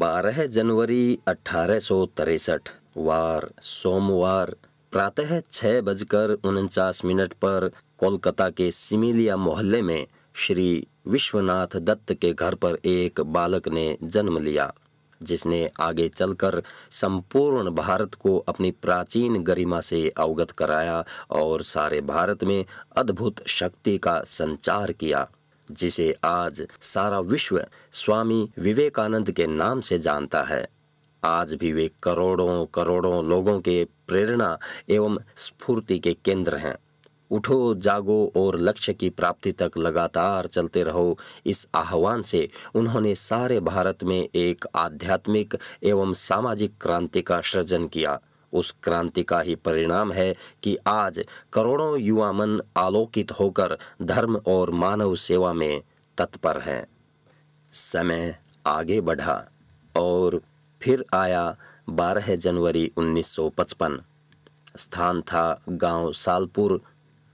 बारह जनवरी तिरसठ वार सोमवार प्रातः छः बजकर उनचास मिनट पर कोलकाता के सिमिलिया मोहल्ले में श्री विश्वनाथ दत्त के घर पर एक बालक ने जन्म लिया जिसने आगे चलकर संपूर्ण भारत को अपनी प्राचीन गरिमा से अवगत कराया और सारे भारत में अद्भुत शक्ति का संचार किया जिसे आज सारा विश्व स्वामी विवेकानंद के नाम से जानता है आज भी वे करोड़ों करोड़ों लोगों के प्रेरणा एवं स्फूर्ति के केंद्र हैं उठो जागो और लक्ष्य की प्राप्ति तक लगातार चलते रहो इस आह्वान से उन्होंने सारे भारत में एक आध्यात्मिक एवं सामाजिक क्रांति का सृजन किया उस क्रांति का ही परिणाम है कि आज करोड़ों युवा मन आलोकित होकर धर्म और मानव सेवा में तत्पर हैं समय आगे बढ़ा और फिर आया 12 जनवरी 1955 स्थान था गांव सालपुर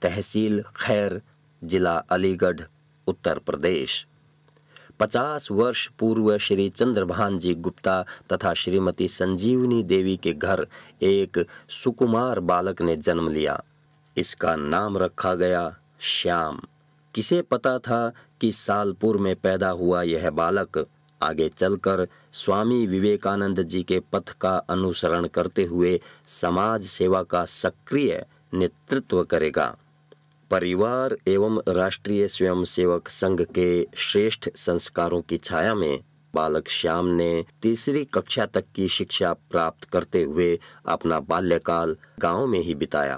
तहसील खैर जिला अलीगढ़ उत्तर प्रदेश पचास वर्ष पूर्व श्री चंद्रभान जी गुप्ता तथा श्रीमती संजीवनी देवी के घर एक सुकुमार बालक ने जन्म लिया इसका नाम रखा गया श्याम किसे पता था कि सालपुर में पैदा हुआ यह बालक आगे चलकर स्वामी विवेकानंद जी के पथ का अनुसरण करते हुए समाज सेवा का सक्रिय नेतृत्व करेगा परिवार एवं राष्ट्रीय स्वयंसेवक संघ के श्रेष्ठ संस्कारों की छाया में बालक श्याम ने तीसरी कक्षा तक की शिक्षा प्राप्त करते हुए अपना बाल्यकाल गांव में ही बिताया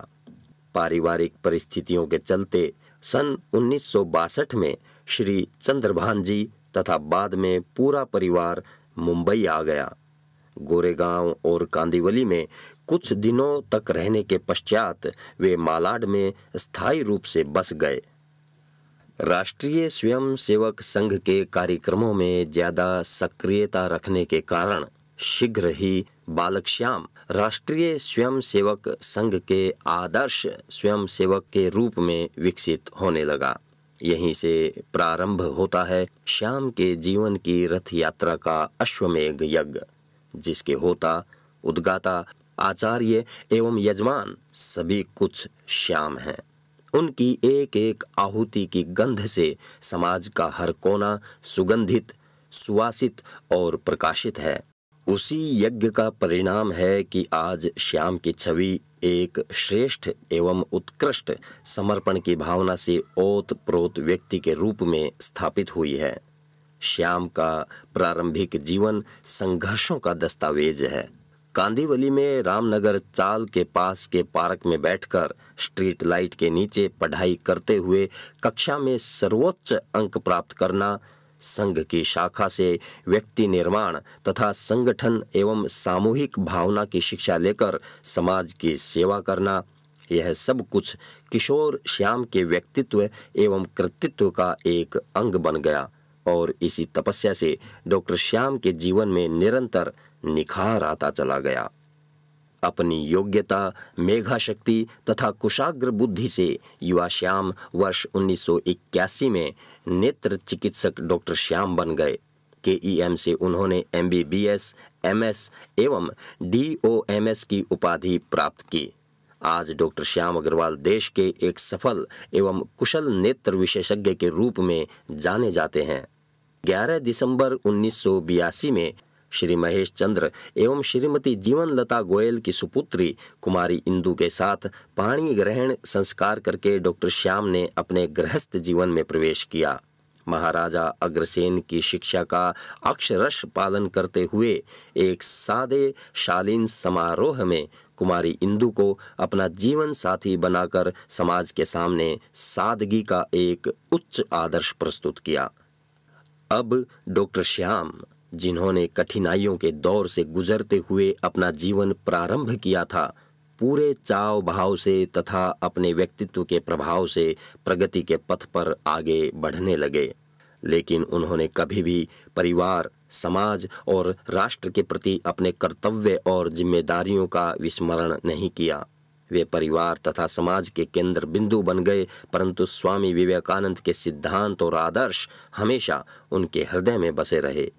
पारिवारिक परिस्थितियों के चलते सन उन्नीस में श्री चंद्रभान जी तथा बाद में पूरा परिवार मुंबई आ गया गोरेगांव और कांदीवली में कुछ दिनों तक रहने के पश्चात वे मालाड में स्थायी रूप से बस गए राष्ट्रीय स्वयंसेवक संघ के कार्यक्रमों में ज़्यादा सक्रियता रखने के कारण शीघ्र ही बालक श्याम राष्ट्रीय स्वयंसेवक संघ के आदर्श स्वयंसेवक के रूप में विकसित होने लगा यहीं से प्रारंभ होता है श्याम के जीवन की रथ यात्रा का अश्वमेघ यज्ञ जिसके होता उद्गाता आचार्य एवं यजमान सभी कुछ श्याम हैं उनकी एक एक आहुति की गंध से समाज का हर कोना सुगंधित सुवासित और प्रकाशित है उसी यज्ञ का परिणाम है कि आज श्याम की छवि एक श्रेष्ठ एवं उत्कृष्ट समर्पण की भावना से ओत प्रोत व्यक्ति के रूप में स्थापित हुई है श्याम का प्रारंभिक जीवन संघर्षों का दस्तावेज है कांदीवली में रामनगर चाल के पास के पार्क में बैठकर स्ट्रीट लाइट के नीचे पढ़ाई करते हुए कक्षा में सर्वोच्च अंक प्राप्त करना संघ की शाखा से व्यक्ति निर्माण तथा संगठन एवं सामूहिक भावना की शिक्षा लेकर समाज की सेवा करना यह सब कुछ किशोर श्याम के व्यक्तित्व एवं कृतित्व का एक अंग बन गया और इसी तपस्या से डॉक्टर श्याम के जीवन में निरंतर निखार आता चला गया अपनी योग्यता मेघा शक्ति तथा कुशाग्र बुद्धि से युवा श्याम वर्ष 1981 में नेत्र चिकित्सक डॉक्टर श्याम बन गए के ई एम से उन्होंने M B B S M S एवं डी ओ एम एस की उपाधि प्राप्त की आज डॉक्टर श्याम अग्रवाल देश के एक सफल एवं कुशल नेत्र विशेषज्ञ के रूप में जाने जाते हैं 11 दिसंबर 1982 में श्री महेश चंद्र एवं श्रीमती जीवन लता गोयल की सुपुत्री कुमारी इंदु के साथ पाणी ग्रहण संस्कार करके डॉक्टर श्याम ने अपने गृहस्थ जीवन में प्रवेश किया महाराजा अग्रसेन की शिक्षा का अक्षरश पालन करते हुए एक सादे शालीन समारोह में कुमारी इंदु को अपना जीवन साथी बनाकर समाज के सामने सादगी का एक उच्च आदर्श प्रस्तुत किया अब डॉक्टर श्याम जिन्होंने कठिनाइयों के दौर से गुजरते हुए अपना जीवन प्रारंभ किया था पूरे चाव भाव से तथा अपने व्यक्तित्व के प्रभाव से प्रगति के पथ पर आगे बढ़ने लगे लेकिन उन्होंने कभी भी परिवार समाज और राष्ट्र के प्रति अपने कर्तव्य और जिम्मेदारियों का विस्मरण नहीं किया वे परिवार तथा समाज के केंद्र बिंदु बन गए परंतु स्वामी विवेकानंद के सिद्धांत और आदर्श हमेशा उनके हृदय में बसे रहे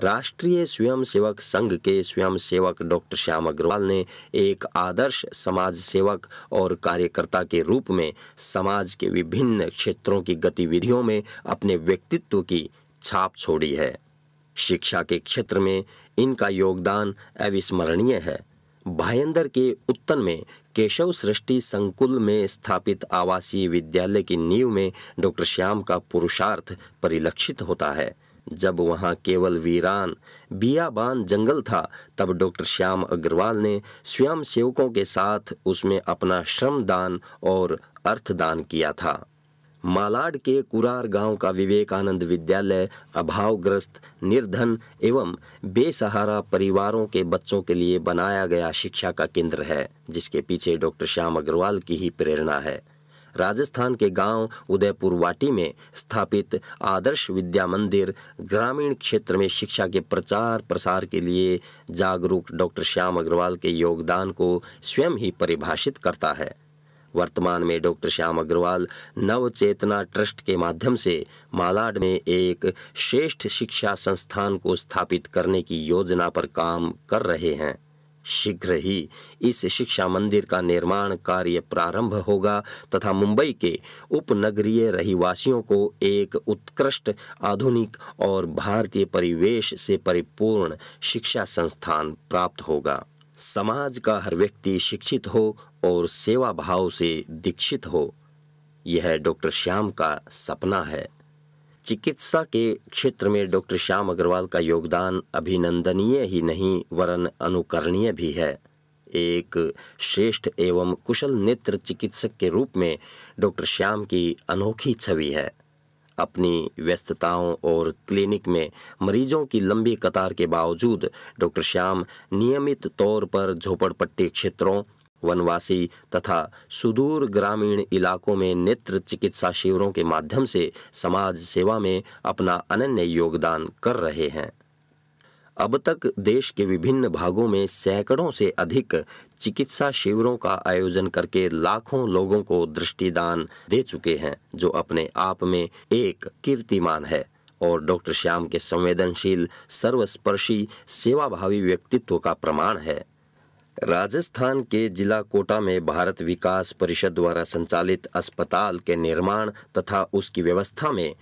राष्ट्रीय स्वयंसेवक संघ के स्वयंसेवक डॉक्टर श्याम अग्रवाल ने एक आदर्श समाज सेवक और कार्यकर्ता के रूप में समाज के विभिन्न क्षेत्रों की गतिविधियों में अपने व्यक्तित्व की छाप छोड़ी है शिक्षा के क्षेत्र में इनका योगदान अविस्मरणीय है भायंदर के उत्तन में केशव सृष्टि संकुल में स्थापित आवासीय विद्यालय की नींव में डॉक्टर श्याम का पुरुषार्थ परिलक्षित होता है जब वहाँ केवल वीरान बियाबान जंगल था तब डॉक्टर श्याम अग्रवाल ने स्वयं सेवकों के साथ उसमें अपना श्रम दान और अर्थदान किया था मालाड के कुरार गांव का विवेकानंद विद्यालय अभावग्रस्त निर्धन एवं बेसहारा परिवारों के बच्चों के लिए बनाया गया शिक्षा का केंद्र है जिसके पीछे डॉक्टर श्याम अग्रवाल की ही प्रेरणा है राजस्थान के गांव उदयपुर वाटी में स्थापित आदर्श विद्या मंदिर ग्रामीण क्षेत्र में शिक्षा के प्रचार प्रसार के लिए जागरूक डॉक्टर श्याम अग्रवाल के योगदान को स्वयं ही परिभाषित करता है वर्तमान में डॉक्टर श्याम अग्रवाल नव चेतना ट्रस्ट के माध्यम से मालाड में एक श्रेष्ठ शिक्षा संस्थान को स्थापित करने की योजना पर काम कर रहे हैं शीघ्र ही इस शिक्षा मंदिर का निर्माण कार्य प्रारंभ होगा तथा मुंबई के उपनगरीय रहीवासियों को एक उत्कृष्ट आधुनिक और भारतीय परिवेश से परिपूर्ण शिक्षा संस्थान प्राप्त होगा समाज का हर व्यक्ति शिक्षित हो और सेवा भाव से दीक्षित हो यह डॉक्टर श्याम का सपना है चिकित्सा के क्षेत्र में डॉक्टर श्याम अग्रवाल का योगदान अभिनंदनीय ही नहीं वरन अनुकरणीय भी है एक श्रेष्ठ एवं कुशल नेत्र चिकित्सक के रूप में डॉक्टर श्याम की अनोखी छवि है अपनी व्यस्तताओं और क्लिनिक में मरीजों की लंबी कतार के बावजूद डॉक्टर श्याम नियमित तौर पर झोपड़पट्टी क्षेत्रों वनवासी तथा सुदूर ग्रामीण इलाकों में नेत्र चिकित्सा शिविरों के माध्यम से समाज सेवा में अपना अनन्य योगदान कर रहे हैं अब तक देश के विभिन्न भागों में सैकड़ों से अधिक चिकित्सा शिविरों का आयोजन करके लाखों लोगों को दृष्टिदान दे चुके हैं जो अपने आप में एक कीर्तिमान है और डॉक्टर श्याम के संवेदनशील सर्वस्पर्शी सेवाभावी व्यक्तित्व का प्रमाण है राजस्थान के जिला कोटा में भारत विकास परिषद द्वारा संचालित अस्पताल के निर्माण तथा उसकी व्यवस्था में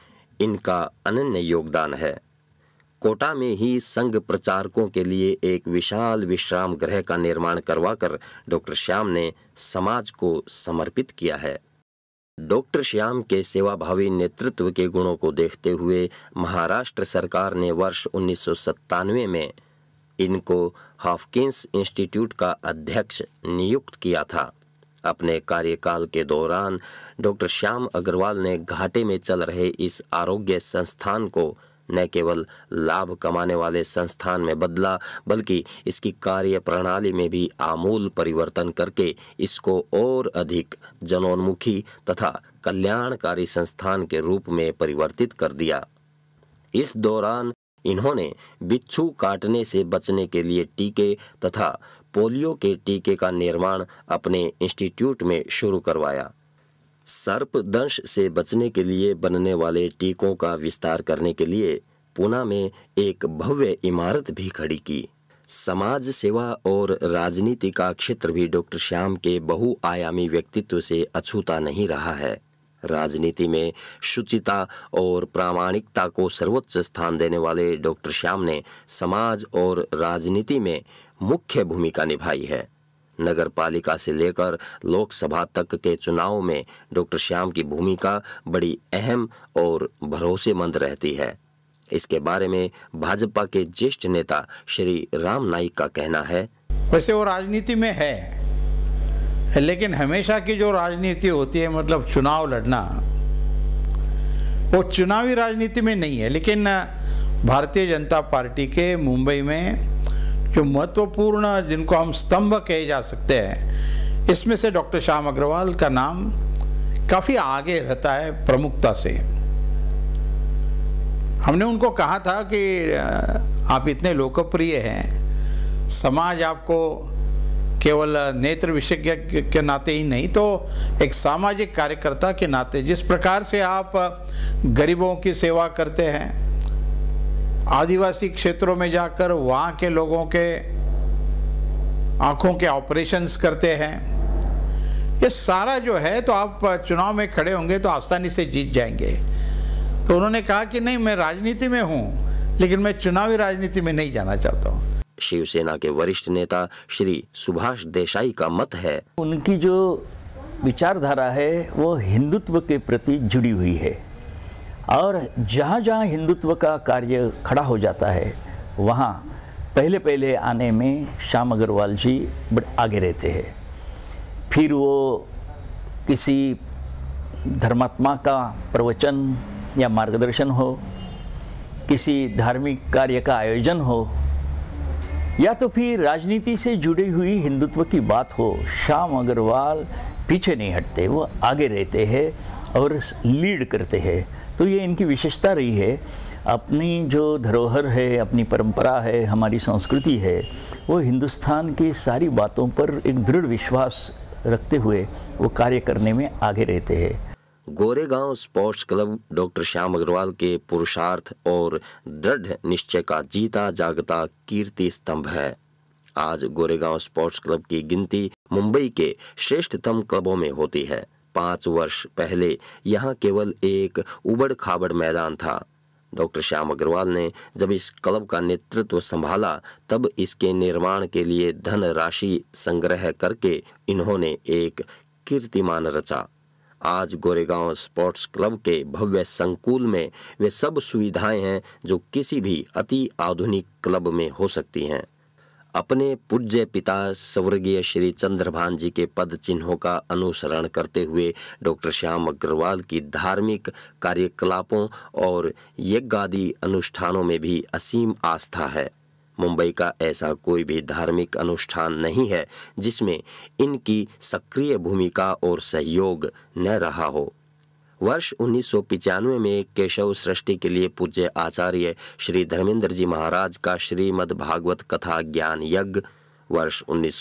इनका अनन्य योगदान है कोटा में ही संघ प्रचारकों के लिए एक विशाल विश्राम गृह का निर्माण करवाकर डॉक्टर श्याम ने समाज को समर्पित किया है डॉक्टर श्याम के सेवाभावी नेतृत्व के गुणों को देखते हुए महाराष्ट्र सरकार ने वर्ष उन्नीस में इनको हॉफकिंस इंस्टीट्यूट का अध्यक्ष नियुक्त किया था अपने कार्यकाल के दौरान डॉक्टर श्याम अग्रवाल ने घाटे में चल रहे इस आरोग्य संस्थान को न केवल लाभ कमाने वाले संस्थान में बदला बल्कि इसकी कार्य प्रणाली में भी आमूल परिवर्तन करके इसको और अधिक जनोन्मुखी तथा कल्याणकारी संस्थान के रूप में परिवर्तित कर दिया इस दौरान इन्होंने बिच्छू काटने से बचने के लिए टीके तथा पोलियो के टीके का निर्माण अपने इंस्टीट्यूट में शुरू करवाया सर्पदंश से बचने के लिए बनने वाले टीकों का विस्तार करने के लिए पूना में एक भव्य इमारत भी खड़ी की समाज सेवा और राजनीति का क्षेत्र भी डॉक्टर श्याम के बहुआयामी व्यक्तित्व से अछूता नहीं रहा है राजनीति में शुचिता और प्रामाणिकता को सर्वोच्च स्थान देने वाले डॉक्टर श्याम ने समाज और राजनीति में मुख्य भूमिका निभाई है नगर पालिका से लेकर लोकसभा तक के चुनाव में डॉक्टर श्याम की भूमिका बड़ी अहम और भरोसेमंद रहती है इसके बारे में भाजपा के ज्येष्ठ नेता श्री राम नाईक का कहना है वैसे वो राजनीति में है लेकिन हमेशा की जो राजनीति होती है मतलब चुनाव लड़ना वो चुनावी राजनीति में नहीं है लेकिन भारतीय जनता पार्टी के मुंबई में जो महत्वपूर्ण जिनको हम स्तंभ कहे जा सकते हैं इसमें से डॉक्टर श्याम अग्रवाल का नाम काफ़ी आगे रहता है प्रमुखता से हमने उनको कहा था कि आप इतने लोकप्रिय हैं समाज आपको केवल नेत्र विशेषज्ञ के नाते ही नहीं तो एक सामाजिक कार्यकर्ता के नाते जिस प्रकार से आप गरीबों की सेवा करते हैं आदिवासी क्षेत्रों में जाकर वहाँ के लोगों के आँखों के ऑपरेशंस करते हैं ये सारा जो है तो आप चुनाव में खड़े होंगे तो आसानी से जीत जाएंगे तो उन्होंने कहा कि नहीं मैं राजनीति में हूँ लेकिन मैं चुनावी राजनीति में नहीं जाना चाहता हूँ शिवसेना के वरिष्ठ नेता श्री सुभाष देसाई का मत है उनकी जो विचारधारा है वो हिंदुत्व के प्रति जुड़ी हुई है और जहाँ जहाँ हिंदुत्व का कार्य खड़ा हो जाता है वहाँ पहले पहले आने में श्याम अग्रवाल जी आगे रहते हैं फिर वो किसी धर्मात्मा का प्रवचन या मार्गदर्शन हो किसी धार्मिक कार्य का आयोजन हो या तो फिर राजनीति से जुड़ी हुई हिंदुत्व की बात हो श्याम अग्रवाल पीछे नहीं हटते वो आगे रहते हैं और लीड करते हैं तो ये इनकी विशेषता रही है अपनी जो धरोहर है अपनी परंपरा है हमारी संस्कृति है वो हिंदुस्तान की सारी बातों पर एक दृढ़ विश्वास रखते हुए वो कार्य करने में आगे रहते हैं Goregaon sports club doctor Shyam Agrawal के पुरुषार्थ और दृढ़ निश्चय का जीता जागता कीर्ति स्तंभ है आज गोरेगांव स्पोर्ट्स क्लब की गिनती मुंबई के श्रेष्ठतम क्लबों में होती है पाँच वर्ष पहले यहाँ केवल एक उबड़ खाबड़ मैदान था डॉक्टर श्याम अग्रवाल ने जब इस क्लब का नेतृत्व संभाला तब इसके निर्माण के लिए धन राशि संग्रह करके इन्होंने एक कीर्तिमान रचा आज गोरेगांव स्पोर्ट्स क्लब के भव्य संकुल में वे सब सुविधाएं हैं जो किसी भी अति आधुनिक क्लब में हो सकती हैं अपने पूज्य पिता स्वर्गीय श्री चंद्रभान जी के पद चिन्हों का अनुसरण करते हुए डॉक्टर श्याम अग्रवाल की धार्मिक कार्यकलापों और यज्ञादि अनुष्ठानों में भी असीम आस्था है मुंबई का ऐसा कोई भी धार्मिक अनुष्ठान नहीं है जिसमें इनकी सक्रिय भूमिका और सहयोग न रहा हो वर्ष उन्नीस में केशव सृष्टि के लिए पूज्य आचार्य श्री धर्मेंद्र जी महाराज का श्रीमद् भागवत कथा ज्ञान यज्ञ वर्ष उन्नीस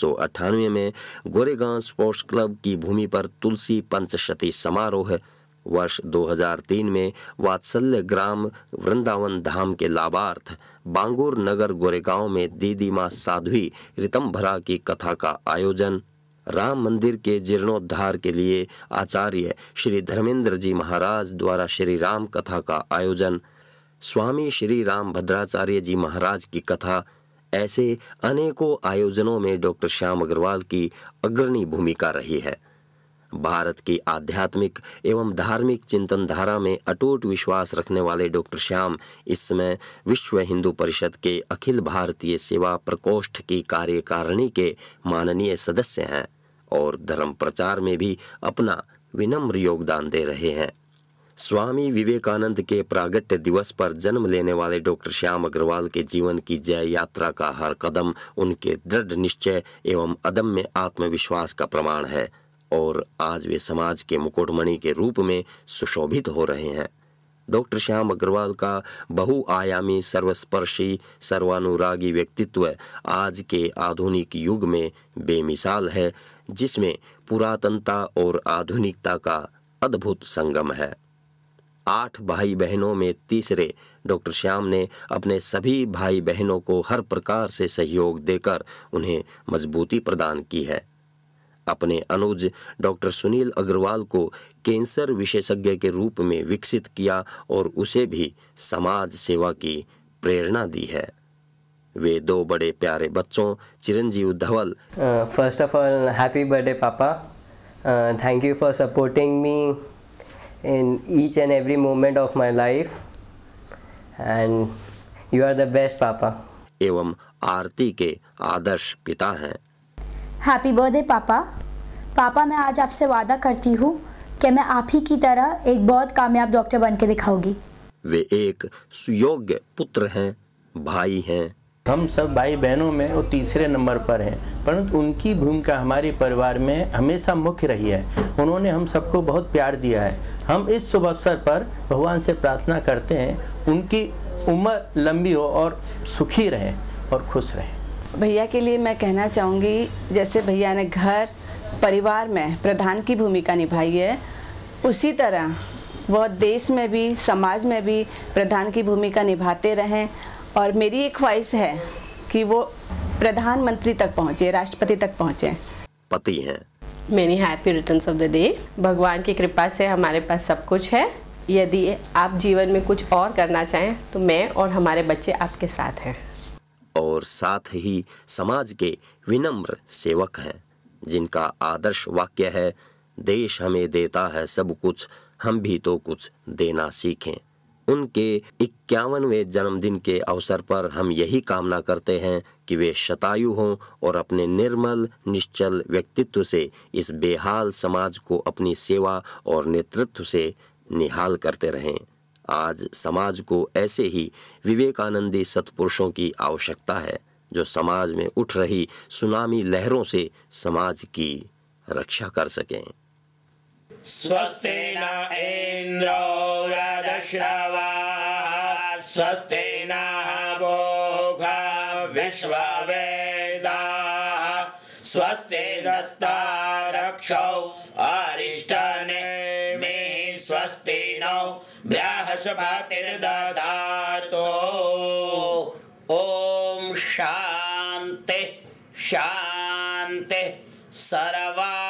में गोरेगांव स्पोर्ट्स क्लब की भूमि पर तुलसी पंचशती समारोह वर्ष 2003 में वात्सल्य ग्राम वृंदावन धाम के लाभार्थ बांगुर नगर गोरेगांव में दीदी माँ साध्वी रितम्भरा की कथा का आयोजन राम मंदिर के जीर्णोद्धार के लिए आचार्य श्री धर्मेंद्र जी महाराज द्वारा श्री राम कथा का आयोजन स्वामी श्री राम भद्राचार्य जी महाराज की कथा ऐसे अनेकों आयोजनों में डॉक्टर श्याम अग्रवाल की अग्रणी भूमिका रही है भारत की आध्यात्मिक एवं धार्मिक चिंतन धारा में अटूट विश्वास रखने वाले डॉक्टर श्याम इस समय विश्व हिंदू परिषद के अखिल भारतीय सेवा प्रकोष्ठ की कार्यकारिणी के माननीय सदस्य हैं और धर्म प्रचार में भी अपना विनम्र योगदान दे रहे हैं स्वामी विवेकानंद के प्रागट्य दिवस पर जन्म लेने वाले डॉक्टर श्याम अग्रवाल के जीवन की जय यात्रा का हर कदम उनके दृढ़ निश्चय एवं अदम्य आत्मविश्वास का प्रमाण है और आज वे समाज के मुकुटमणि के रूप में सुशोभित हो रहे हैं डॉक्टर श्याम अग्रवाल का बहुआयामी सर्वस्पर्शी सर्वानुरागी व्यक्तित्व आज के आधुनिक युग में बेमिसाल है जिसमें पुरातनता और आधुनिकता का अद्भुत संगम है आठ भाई बहनों में तीसरे डॉक्टर श्याम ने अपने सभी भाई बहनों को हर प्रकार से सहयोग देकर उन्हें मजबूती प्रदान की है अपने अनुज डॉक्टर सुनील अग्रवाल को कैंसर विशेषज्ञ के रूप में विकसित किया और उसे भी समाज सेवा की प्रेरणा दी है वे दो बड़े प्यारे बच्चों चिरंजीव Dhawal first of all happy birthday papa thank you for supporting me in each and every moment of my life and you are the best papa एवं आरती के आदर्श पिता हैं हैप्पी बर्थडे पापा पापा मैं आज आपसे वादा करती हूँ कि मैं आप ही की तरह एक बहुत कामयाब डॉक्टर बन के दिखाऊंगी वे एक सुयोग्य पुत्र हैं भाई हैं हम सब भाई बहनों में वो तीसरे नंबर पर हैं परंतु उनकी भूमिका हमारे परिवार में हमेशा मुख्य रही है उन्होंने हम सबको बहुत प्यार दिया है हम इस शुभ अवसर पर भगवान से प्रार्थना करते हैं उनकी उम्र लंबी हो और सुखी रहें और खुश रहें भैया के लिए मैं कहना चाहूँगी जैसे भैया ने घर परिवार में प्रधान की भूमिका निभाई है उसी तरह वह देश में भी समाज में भी प्रधान की भूमिका निभाते रहें और मेरी एक ख्वाहिश है कि वो प्रधानमंत्री तक पहुँचे राष्ट्रपति तक पहुँचे पति हैं many happy return of the day भगवान की कृपा से हमारे पास सब कुछ है यदि आप जीवन में कुछ और करना चाहें तो मैं और हमारे बच्चे आपके साथ हैं और साथ ही समाज के विनम्र सेवक हैं जिनका आदर्श वाक्य है देश हमें देता है सब कुछ हम भी तो कुछ देना सीखें उनके इक्यावनवें जन्मदिन के अवसर पर हम यही कामना करते हैं कि वे शतायु हों और अपने निर्मल निश्चल व्यक्तित्व से इस बेहाल समाज को अपनी सेवा और नेतृत्व से निहाल करते रहें आज समाज को ऐसे ही विवेकानंदी सत्पुरुषों की आवश्यकता है जो समाज में उठ रही सुनामी लहरों से समाज की रक्षा कर सकें स्वस्तेन इंद्रो स्वस्ति नौ व्याहसभातिर्दधातो ॐ शान्ति शान्ति सर्वा